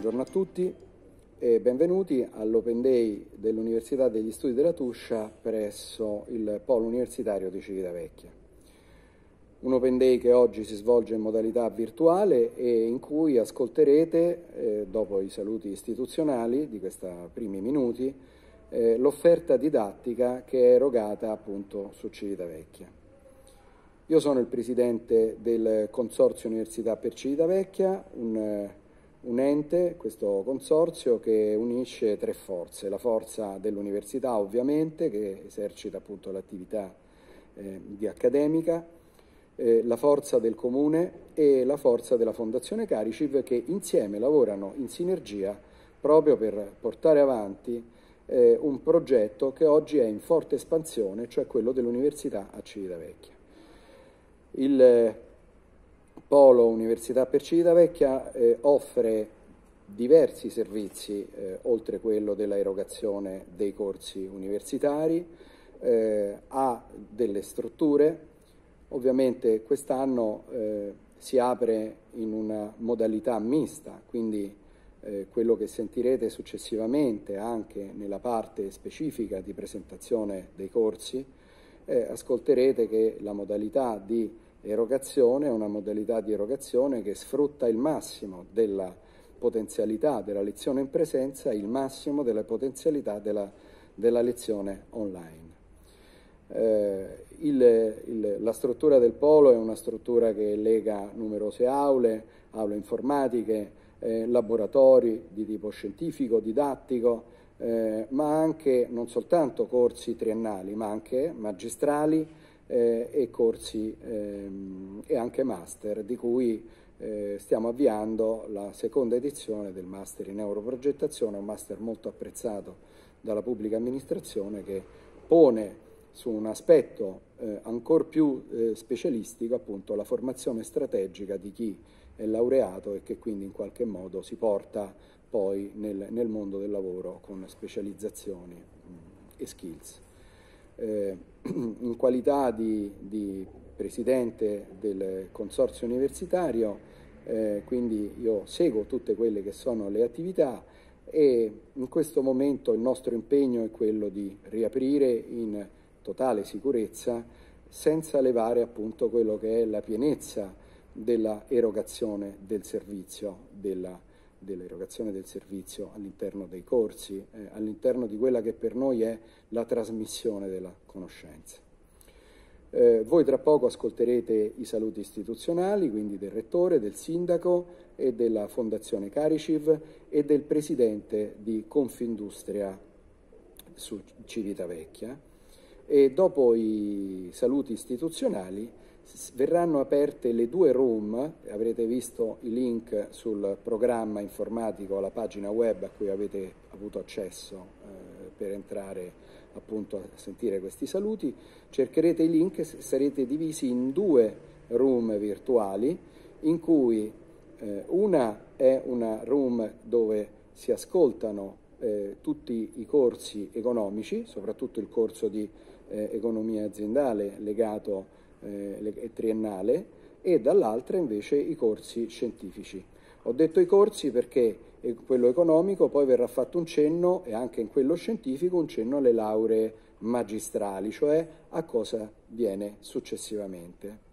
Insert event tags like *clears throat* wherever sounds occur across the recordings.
Buongiorno a tutti e benvenuti all'Open Day dell'Università degli Studi della Tuscia presso il Polo Universitario di Civitavecchia. Un Open Day che oggi si svolge in modalità virtuale e in cui ascolterete, eh, dopo i saluti istituzionali di questi primi minuti, eh, l'offerta didattica che è erogata appunto su Civitavecchia. Io sono il presidente del Consorzio Università per Civitavecchia, un eh, un ente, questo consorzio, che unisce tre forze. La forza dell'università ovviamente, che esercita appunto l'attività eh, di accademica, eh, la forza del comune e la forza della Fondazione Cariciv che insieme lavorano in sinergia proprio per portare avanti eh, un progetto che oggi è in forte espansione, cioè quello dell'Università a Civitavecchia. Il Polo Università per Civitavecchia eh, offre diversi servizi eh, oltre quello della erogazione dei corsi universitari, eh, ha delle strutture, ovviamente quest'anno eh, si apre in una modalità mista, quindi eh, quello che sentirete successivamente anche nella parte specifica di presentazione dei corsi, eh, ascolterete che la modalità di erogazione una modalità di erogazione che sfrutta il massimo della potenzialità della lezione in presenza, il massimo delle potenzialità della, della lezione online. Eh, il, il, la struttura del polo è una struttura che lega numerose aule, aule informatiche, eh, laboratori di tipo scientifico, didattico, eh, ma anche non soltanto corsi triennali, ma anche magistrali, eh, e corsi ehm, e anche master, di cui eh, stiamo avviando la seconda edizione del master in neuroprogettazione, un master molto apprezzato dalla pubblica amministrazione che pone su un aspetto eh, ancora più eh, specialistico, appunto la formazione strategica di chi è laureato e che quindi in qualche modo si porta poi nel, nel mondo del lavoro con specializzazioni mh, mm, e skills. Eh, *clears throat* in qualità di, di presidente del consorzio universitario, eh, quindi io seguo tutte quelle che sono le attività e in questo momento il nostro impegno è quello di riaprire in totale sicurezza senza levare appunto quello che è la pienezza della erogazione del servizio della dell'erogazione del servizio all'interno dei corsi, eh, all'interno di quella che per noi è la trasmissione della conoscenza. Eh, voi tra poco ascolterete i saluti istituzionali, quindi del Rettore, del Sindaco e della Fondazione Cariciv e del Presidente di Confindustria su Civitavecchia e dopo i saluti istituzionali verranno aperte le due room, avrete visto i link sul programma informatico, alla pagina web a cui avete avuto accesso eh, per entrare appunto a sentire questi saluti, cercherete i link, sarete divisi in due room virtuali in cui eh, una è una room dove si ascoltano eh, tutti i corsi economici, soprattutto il corso di eh, economia aziendale legato eh, triennale e dall'altra invece i corsi scientifici. Ho detto i corsi perché quello economico poi verrà fatto un cenno e anche in quello scientifico un cenno alle lauree magistrali, cioè a cosa viene successivamente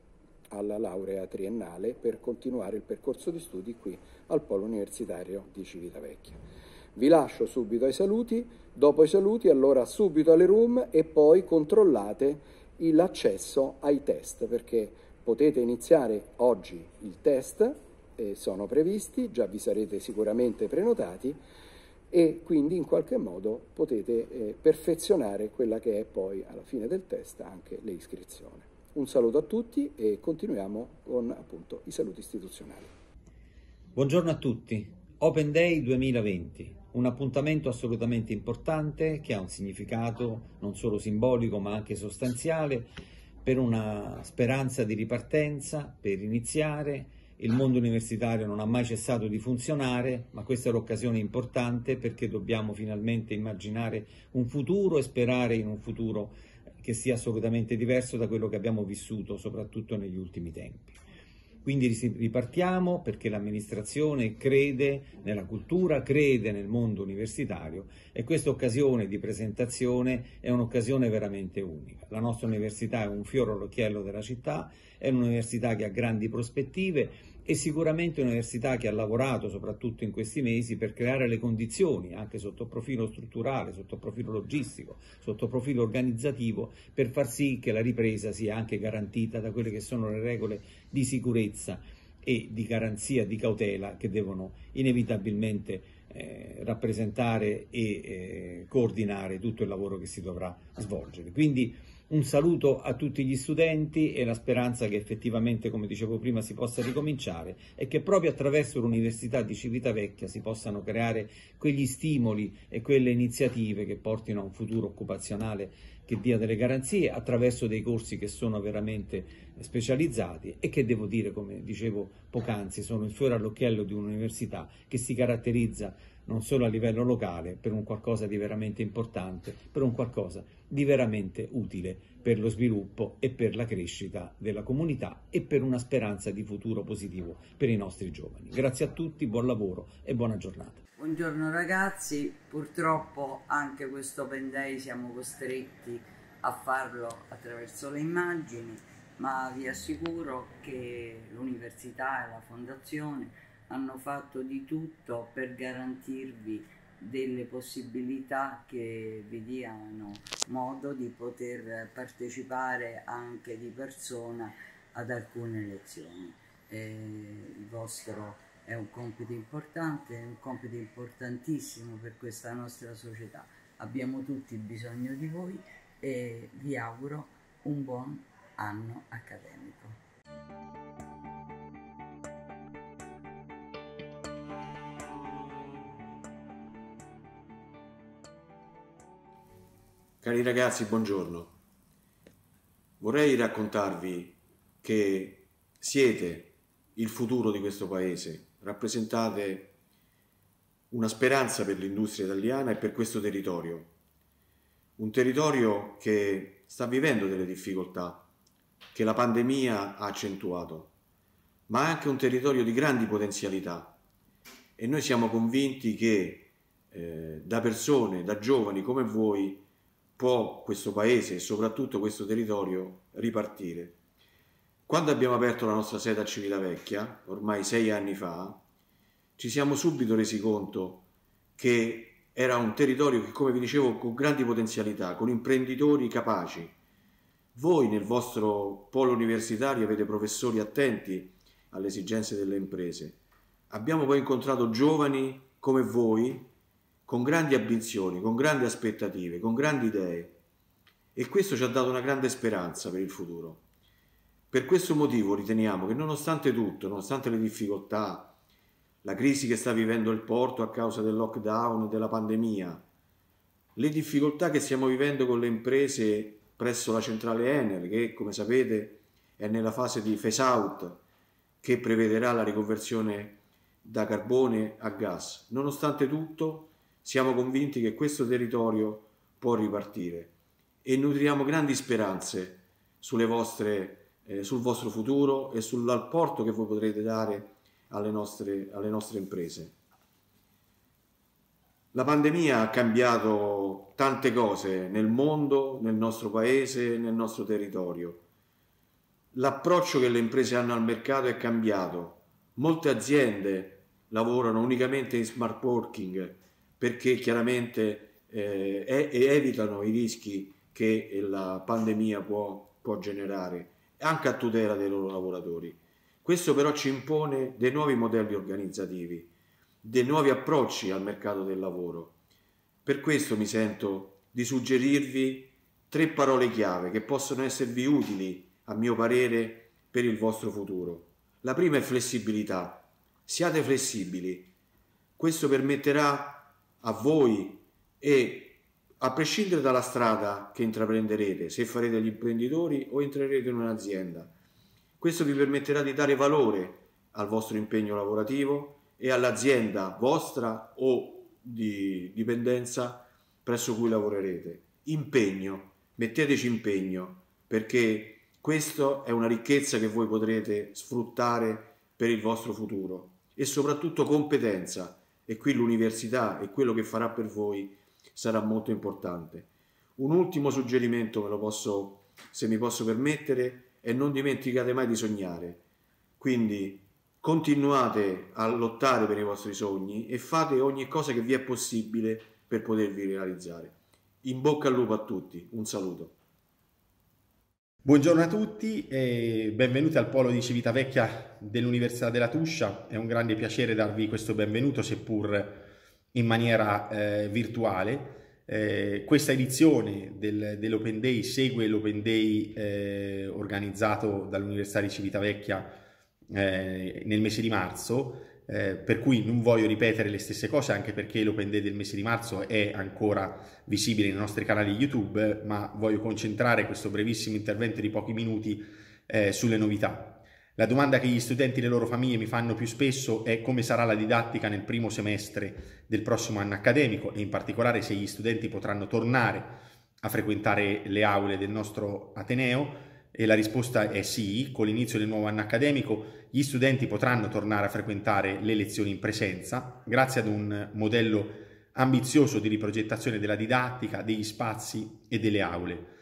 alla laurea triennale per continuare il percorso di studi qui al Polo Universitario di Civitavecchia. Vi lascio subito ai saluti, dopo i saluti allora subito alle room e poi controllate l'accesso ai test perché potete iniziare oggi il test, eh, sono previsti, già vi sarete sicuramente prenotati e quindi in qualche modo potete eh, perfezionare quella che è poi alla fine del test anche l'iscrizione. Un saluto a tutti e continuiamo con appunto i saluti istituzionali. Buongiorno a tutti, Open Day 2020 un appuntamento assolutamente importante che ha un significato non solo simbolico ma anche sostanziale per una speranza di ripartenza, per iniziare. Il mondo universitario non ha mai cessato di funzionare, ma questa è l'occasione importante perché dobbiamo finalmente immaginare un futuro e sperare in un futuro che sia assolutamente diverso da quello che abbiamo vissuto, soprattutto negli ultimi tempi. Quindi ripartiamo perché l'amministrazione crede nella cultura, crede nel mondo universitario e questa occasione di presentazione è un'occasione veramente unica. La nostra università è un fiore all'occhiello della città, è un'università che ha grandi prospettive, e sicuramente un'università che ha lavorato soprattutto in questi mesi per creare le condizioni, anche sotto profilo strutturale, sotto profilo logistico, sotto profilo organizzativo, per far sì che la ripresa sia anche garantita da quelle che sono le regole di sicurezza e di garanzia, di cautela che devono inevitabilmente eh, rappresentare e eh, coordinare tutto il lavoro che si dovrà svolgere. Quindi, un saluto a tutti gli studenti e la speranza che effettivamente, come dicevo prima, si possa ricominciare e che proprio attraverso l'Università di Civitavecchia si possano creare quegli stimoli e quelle iniziative che portino a un futuro occupazionale che dia delle garanzie attraverso dei corsi che sono veramente specializzati e che devo dire, come dicevo poc'anzi, sono il fiore all'occhiello di un'università che si caratterizza non solo a livello locale, per un qualcosa di veramente importante, per un qualcosa di veramente utile per lo sviluppo e per la crescita della comunità e per una speranza di futuro positivo per i nostri giovani. Grazie a tutti, buon lavoro e buona giornata. Buongiorno ragazzi, purtroppo anche questo Pendei siamo costretti a farlo attraverso le immagini, ma vi assicuro che l'università e la fondazione hanno fatto di tutto per garantirvi delle possibilità che vi diano modo di poter partecipare anche di persona ad alcune lezioni. E il vostro è un compito importante, è un compito importantissimo per questa nostra società. Abbiamo tutti bisogno di voi e vi auguro un buon anno accademico. Cari ragazzi, buongiorno. Vorrei raccontarvi che siete il futuro di questo paese, rappresentate una speranza per l'industria italiana e per questo territorio, un territorio che sta vivendo delle difficoltà che la pandemia ha accentuato, ma anche un territorio di grandi potenzialità e noi siamo convinti che eh, da persone, da giovani come voi, può questo paese e soprattutto questo territorio ripartire. Quando abbiamo aperto la nostra sede a Civitavecchia, ormai sei anni fa, ci siamo subito resi conto che era un territorio che, come vi dicevo, con grandi potenzialità, con imprenditori capaci. Voi nel vostro polo universitario avete professori attenti alle esigenze delle imprese. Abbiamo poi incontrato giovani come voi con grandi ambizioni, con grandi aspettative, con grandi idee e questo ci ha dato una grande speranza per il futuro. Per questo motivo riteniamo che nonostante tutto, nonostante le difficoltà, la crisi che sta vivendo il porto a causa del lockdown della pandemia, le difficoltà che stiamo vivendo con le imprese presso la centrale Enel, che come sapete è nella fase di phase out, che prevederà la riconversione da carbone a gas. Nonostante tutto, siamo convinti che questo territorio può ripartire e nutriamo grandi speranze vostre, eh, sul vostro futuro e sull'apporto che voi potrete dare alle nostre, alle nostre imprese. La pandemia ha cambiato tante cose nel mondo, nel nostro paese, nel nostro territorio. L'approccio che le imprese hanno al mercato è cambiato. Molte aziende lavorano unicamente in smart working, perché chiaramente eh, evitano i rischi che la pandemia può, può generare, anche a tutela dei loro lavoratori. Questo però ci impone dei nuovi modelli organizzativi, dei nuovi approcci al mercato del lavoro. Per questo mi sento di suggerirvi tre parole chiave che possono esservi utili, a mio parere, per il vostro futuro. La prima è flessibilità. Siate flessibili. Questo permetterà a voi e a prescindere dalla strada che intraprenderete, se farete gli imprenditori o entrerete in un'azienda, questo vi permetterà di dare valore al vostro impegno lavorativo e all'azienda vostra o di dipendenza presso cui lavorerete. Impegno, metteteci impegno perché questa è una ricchezza che voi potrete sfruttare per il vostro futuro e soprattutto competenza e qui l'università e quello che farà per voi sarà molto importante. Un ultimo suggerimento, posso, se mi posso permettere, è non dimenticate mai di sognare. Quindi continuate a lottare per i vostri sogni e fate ogni cosa che vi è possibile per potervi realizzare. In bocca al lupo a tutti, un saluto. Buongiorno a tutti e benvenuti al Polo di Civitavecchia dell'Università della Tuscia. È un grande piacere darvi questo benvenuto, seppur in maniera eh, virtuale. Eh, questa edizione del, dell'Open Day segue l'Open Day eh, organizzato dall'Università di Civitavecchia eh, nel mese di marzo eh, per cui non voglio ripetere le stesse cose anche perché l'open day del mese di marzo è ancora visibile nei nostri canali YouTube, ma voglio concentrare questo brevissimo intervento di pochi minuti eh, sulle novità. La domanda che gli studenti e le loro famiglie mi fanno più spesso è come sarà la didattica nel primo semestre del prossimo anno accademico e in particolare se gli studenti potranno tornare a frequentare le aule del nostro Ateneo e la risposta è sì, con l'inizio del nuovo anno accademico gli studenti potranno tornare a frequentare le lezioni in presenza grazie ad un modello ambizioso di riprogettazione della didattica, degli spazi e delle aule.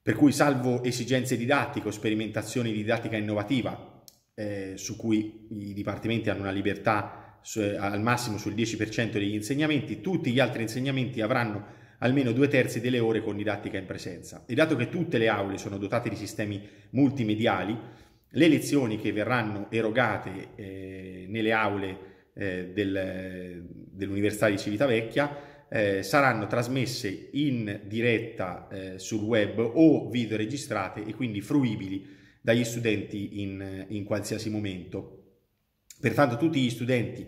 Per cui, salvo esigenze didattiche o sperimentazioni di didattica innovativa, eh, su cui i dipartimenti hanno una libertà su, al massimo sul 10% degli insegnamenti, tutti gli altri insegnamenti avranno almeno due terzi delle ore con didattica in presenza. E dato che tutte le aule sono dotate di sistemi multimediali, le lezioni che verranno erogate eh, nelle aule eh, del, dell'Università di Civitavecchia eh, saranno trasmesse in diretta eh, sul web o video registrate e quindi fruibili dagli studenti in, in qualsiasi momento. Pertanto tutti gli studenti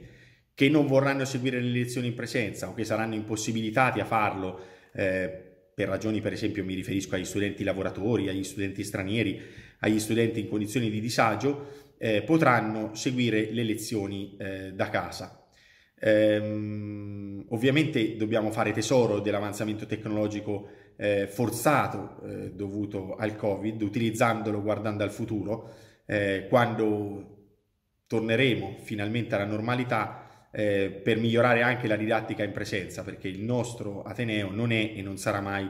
che non vorranno seguire le lezioni in presenza o che saranno impossibilitati a farlo eh, per ragioni per esempio mi riferisco agli studenti lavoratori, agli studenti stranieri, agli studenti in condizioni di disagio, eh, potranno seguire le lezioni eh, da casa. Ehm, ovviamente dobbiamo fare tesoro dell'avanzamento tecnologico eh, forzato eh, dovuto al Covid, utilizzandolo guardando al futuro, eh, quando torneremo finalmente alla normalità eh, per migliorare anche la didattica in presenza, perché il nostro Ateneo non è e non sarà mai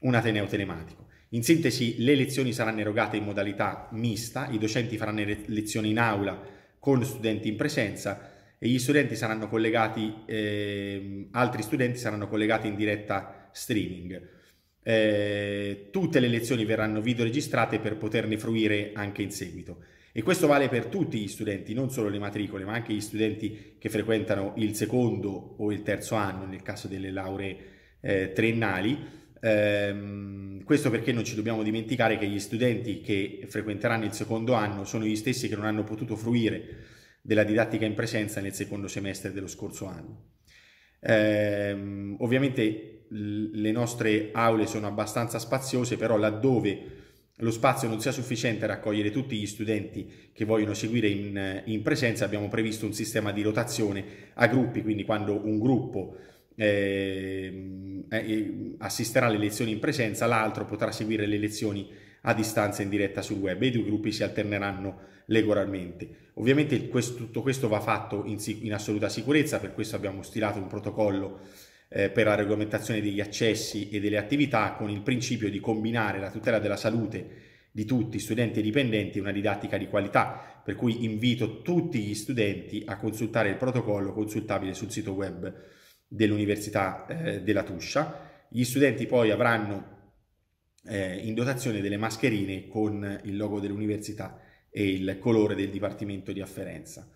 un Ateneo telematico. In sintesi, le lezioni saranno erogate in modalità mista, i docenti faranno lezioni in aula con studenti in presenza e gli studenti saranno collegati, eh, altri studenti saranno collegati in diretta streaming. Eh, tutte le lezioni verranno videoregistrate per poterne fruire anche in seguito. E questo vale per tutti gli studenti, non solo le matricole, ma anche gli studenti che frequentano il secondo o il terzo anno, nel caso delle lauree eh, triennali. Ehm, questo perché non ci dobbiamo dimenticare che gli studenti che frequenteranno il secondo anno sono gli stessi che non hanno potuto fruire della didattica in presenza nel secondo semestre dello scorso anno. Ehm, ovviamente le nostre aule sono abbastanza spaziose, però laddove lo spazio non sia sufficiente a raccogliere tutti gli studenti che vogliono seguire in, in presenza, abbiamo previsto un sistema di rotazione a gruppi, quindi quando un gruppo ehm, eh, eh, assisterà alle lezioni in presenza, l'altro potrà seguire le lezioni a distanza in diretta sul web e i due gruppi si alterneranno regolarmente. Ovviamente questo, tutto questo va fatto in, in assoluta sicurezza, per questo abbiamo stilato un protocollo eh, per la regolamentazione degli accessi e delle attività con il principio di combinare la tutela della salute di tutti, studenti e dipendenti, una didattica di qualità, per cui invito tutti gli studenti a consultare il protocollo consultabile sul sito web dell'Università eh, della Tuscia. Gli studenti poi avranno eh, in dotazione delle mascherine con il logo dell'università e il colore del Dipartimento di Afferenza.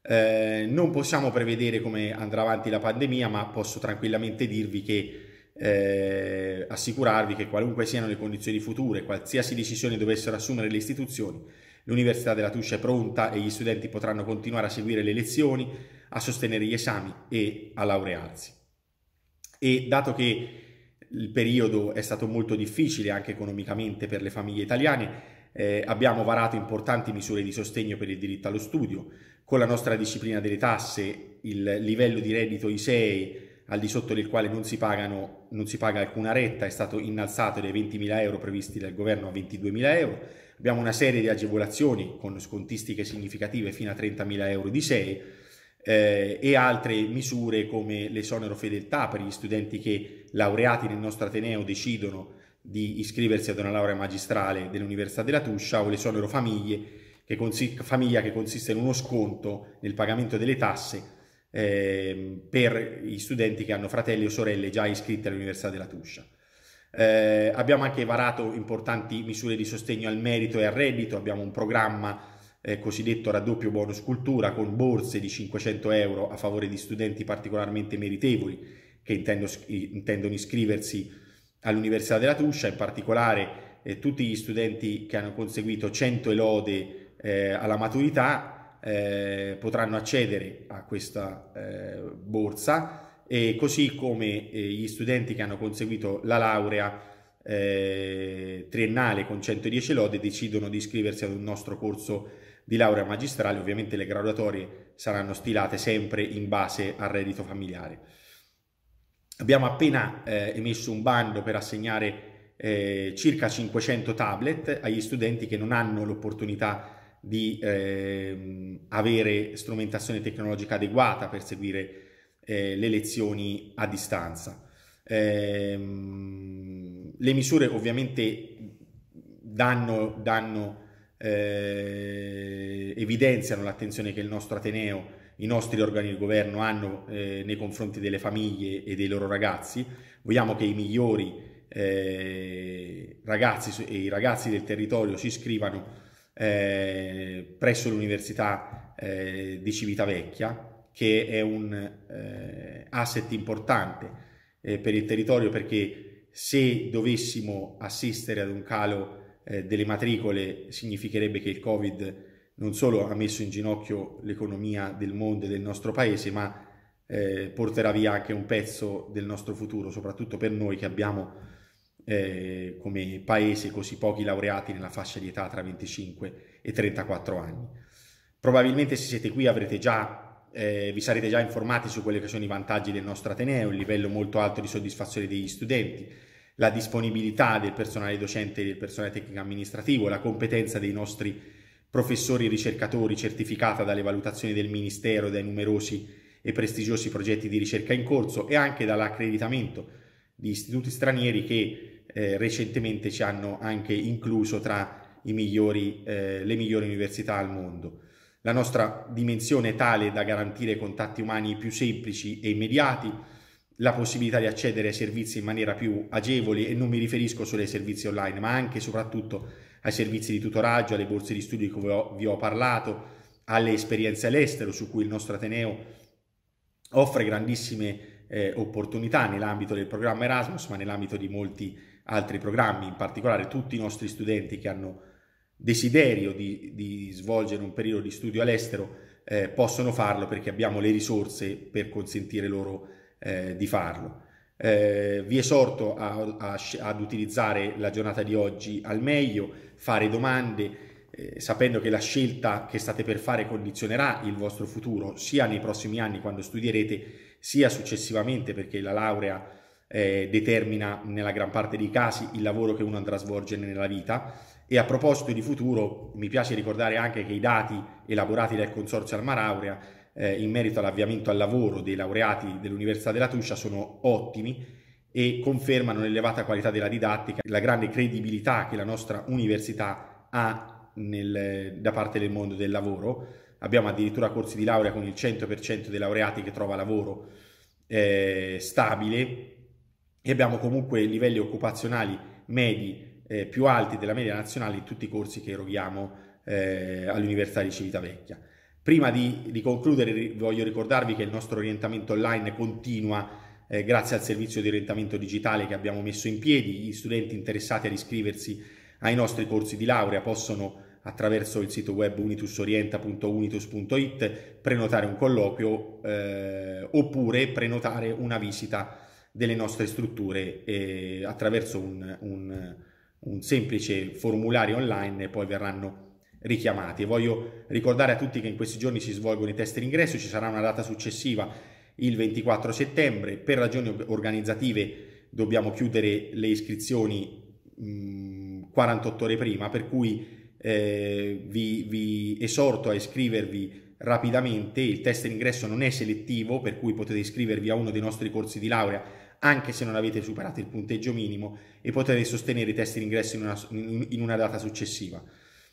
Eh, non possiamo prevedere come andrà avanti la pandemia, ma posso tranquillamente dirvi che eh, assicurarvi che qualunque siano le condizioni future, qualsiasi decisione dovessero assumere le istituzioni, l'Università della Tuscia è pronta e gli studenti potranno continuare a seguire le lezioni, a sostenere gli esami e a laurearsi. E dato che il periodo è stato molto difficile anche economicamente per le famiglie italiane, eh, abbiamo varato importanti misure di sostegno per il diritto allo studio, con la nostra disciplina delle tasse, il livello di reddito ISEE al di sotto del quale non si, pagano, non si paga alcuna retta è stato innalzato dai 20.000 euro previsti dal governo a 22.000 euro, abbiamo una serie di agevolazioni con scontistiche significative fino a 30.000 euro di ISEE, eh, e altre misure come l'esonero fedeltà per gli studenti che laureati nel nostro Ateneo decidono di iscriversi ad una laurea magistrale dell'Università della Tuscia o le l'esonero famiglie che famiglia che consiste in uno sconto nel pagamento delle tasse eh, per gli studenti che hanno fratelli o sorelle già iscritti all'Università della Tuscia. Eh, abbiamo anche varato importanti misure di sostegno al merito e al reddito, abbiamo un programma eh, cosiddetto raddoppio bonus cultura con borse di 500 euro a favore di studenti particolarmente meritevoli che intendono iscriversi all'Università della Tuscia, in particolare eh, tutti gli studenti che hanno conseguito 100 elode eh, alla maturità eh, potranno accedere a questa eh, borsa e così come gli studenti che hanno conseguito la laurea eh, triennale con 110 lode decidono di iscriversi ad un nostro corso di laurea magistrale, ovviamente le graduatorie saranno stilate sempre in base al reddito familiare. Abbiamo appena eh, emesso un bando per assegnare eh, circa 500 tablet agli studenti che non hanno l'opportunità di eh, avere strumentazione tecnologica adeguata per seguire eh, le lezioni a distanza. Ehm, le misure ovviamente danno, danno eh, evidenziano l'attenzione che il nostro Ateneo i nostri organi di governo hanno eh, nei confronti delle famiglie e dei loro ragazzi. Vogliamo che i migliori eh, ragazzi e i ragazzi del territorio si iscrivano eh, presso l'Università eh, di Civitavecchia, che è un eh, asset importante eh, per il territorio perché se dovessimo assistere ad un calo delle matricole significherebbe che il Covid non solo ha messo in ginocchio l'economia del mondo e del nostro paese, ma eh, porterà via anche un pezzo del nostro futuro, soprattutto per noi che abbiamo eh, come paese così pochi laureati nella fascia di età tra 25 e 34 anni. Probabilmente se siete qui avrete già, eh, vi sarete già informati su quelli che sono i vantaggi del nostro Ateneo, il livello molto alto di soddisfazione degli studenti, la disponibilità del personale docente e del personale tecnico amministrativo, la competenza dei nostri professori e ricercatori certificata dalle valutazioni del Ministero e dai numerosi e prestigiosi progetti di ricerca in corso e anche dall'accreditamento di istituti stranieri che eh, recentemente ci hanno anche incluso tra migliori, eh, le migliori università al mondo. La nostra dimensione è tale da garantire contatti umani più semplici e immediati, la possibilità di accedere ai servizi in maniera più agevole e non mi riferisco solo ai servizi online ma anche e soprattutto ai servizi di tutoraggio, alle borse di studio di cui vi ho parlato, alle esperienze all'estero su cui il nostro Ateneo offre grandissime eh, opportunità nell'ambito del programma Erasmus, ma nell'ambito di molti altri programmi, in particolare tutti i nostri studenti che hanno desiderio di, di svolgere un periodo di studio all'estero eh, possono farlo perché abbiamo le risorse per consentire loro eh, di farlo. Eh, vi esorto a, a, ad utilizzare la giornata di oggi al meglio, fare domande, eh, sapendo che la scelta che state per fare condizionerà il vostro futuro, sia nei prossimi anni quando studierete, sia successivamente perché la laurea eh, determina nella gran parte dei casi il lavoro che uno andrà a svolgere nella vita. E a proposito di futuro, mi piace ricordare anche che i dati elaborati dal Consorzio Alma Laurea eh, in merito all'avviamento al lavoro dei laureati dell'Università della Tuscia sono ottimi e confermano l'elevata qualità della didattica, la grande credibilità che la nostra università ha nel, da parte del mondo del lavoro. Abbiamo addirittura corsi di laurea con il 100% dei laureati che trova lavoro eh, stabile e abbiamo comunque livelli occupazionali medi eh, più alti della media nazionale in tutti i corsi che eroghiamo eh, all'Università di Civitavecchia. Prima di, di concludere voglio ricordarvi che il nostro orientamento online continua eh, grazie al servizio di orientamento digitale che abbiamo messo in piedi. Gli studenti interessati ad iscriversi ai nostri corsi di laurea possono attraverso il sito web unitusorienta.unitus.it prenotare un colloquio eh, oppure prenotare una visita delle nostre strutture eh, attraverso un, un, un semplice formulario online e poi verranno richiamati. voglio ricordare a tutti che in questi giorni si svolgono i test d'ingresso, ci sarà una data successiva il 24 settembre. Per ragioni organizzative dobbiamo chiudere le iscrizioni mh, mhmm, 48 ore prima, per cui eh, vi, vi esorto a iscrivervi rapidamente. Il test d'ingresso non è selettivo, per cui potete iscrivervi a uno dei nostri corsi di laurea anche se non avete superato il punteggio minimo e potete sostenere i test d'ingresso in in una data successiva.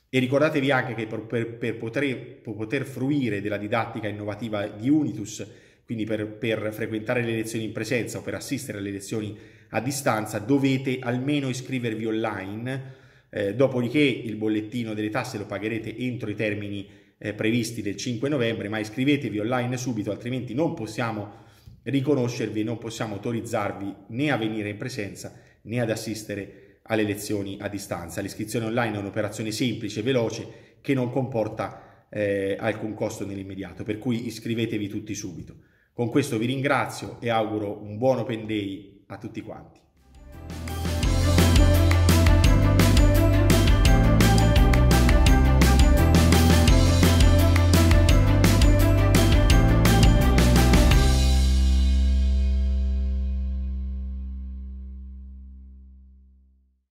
E ricordatevi anche che per, per, per, poter, per poter, fruire della didattica innovativa di Unitus, quindi per, frequentare le lezioni in presenza o per assistere alle lezioni a distanza, dovete almeno iscrivervi online, eh, dopodiché il bollettino delle tasse lo pagherete entro i termini eh, previsti del 5 novembre, ma iscrivetevi online subito, altrimenti non possiamo riconoscervi e non possiamo autorizzarvi né a venire in presenza né ad assistere alle lezioni a distanza. L'iscrizione online è un'operazione semplice e veloce che non comporta eh, alcun costo nell'immediato, per cui iscrivetevi tutti subito. Con questo vi ringrazio e auguro un buon Open Day a tutti quanti.